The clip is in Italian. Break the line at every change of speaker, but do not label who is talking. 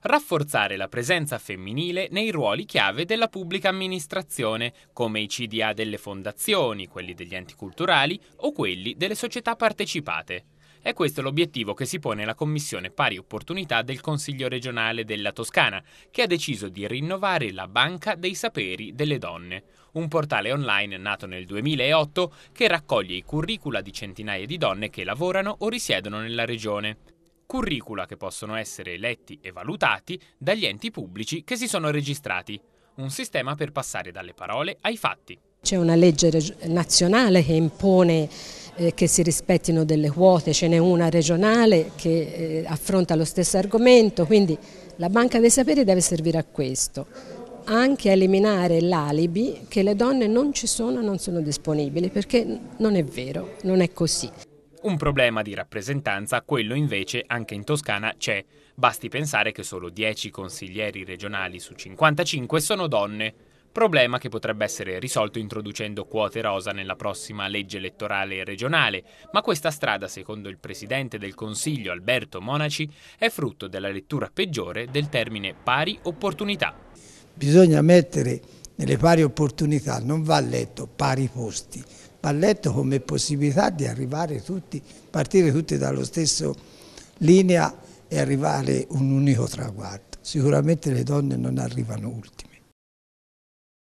Rafforzare la presenza femminile nei ruoli chiave della pubblica amministrazione, come i CDA delle fondazioni, quelli degli enti culturali o quelli delle società partecipate. È questo l'obiettivo che si pone la Commissione Pari Opportunità del Consiglio regionale della Toscana, che ha deciso di rinnovare la Banca dei Saperi delle Donne, un portale online nato nel 2008 che raccoglie i curricula di centinaia di donne che lavorano o risiedono nella regione curricula che possono essere letti e valutati dagli enti pubblici che si sono registrati, un sistema per passare dalle parole ai fatti.
C'è una legge nazionale che impone eh, che si rispettino delle quote, ce n'è una regionale che eh, affronta lo stesso argomento, quindi la banca dei saperi deve servire a questo, anche a eliminare l'alibi che le donne non ci sono, non sono disponibili, perché non è vero, non è così.
Un problema di rappresentanza, quello invece anche in Toscana c'è. Basti pensare che solo 10 consiglieri regionali su 55 sono donne. Problema che potrebbe essere risolto introducendo quote rosa nella prossima legge elettorale regionale, ma questa strada, secondo il presidente del Consiglio Alberto Monaci, è frutto della lettura peggiore del termine pari opportunità.
Bisogna mettere nelle pari opportunità, non va letto pari posti, Palletto come possibilità di arrivare tutti, partire tutti dallo stesso linea e arrivare a un unico traguardo. Sicuramente le donne non arrivano ultime.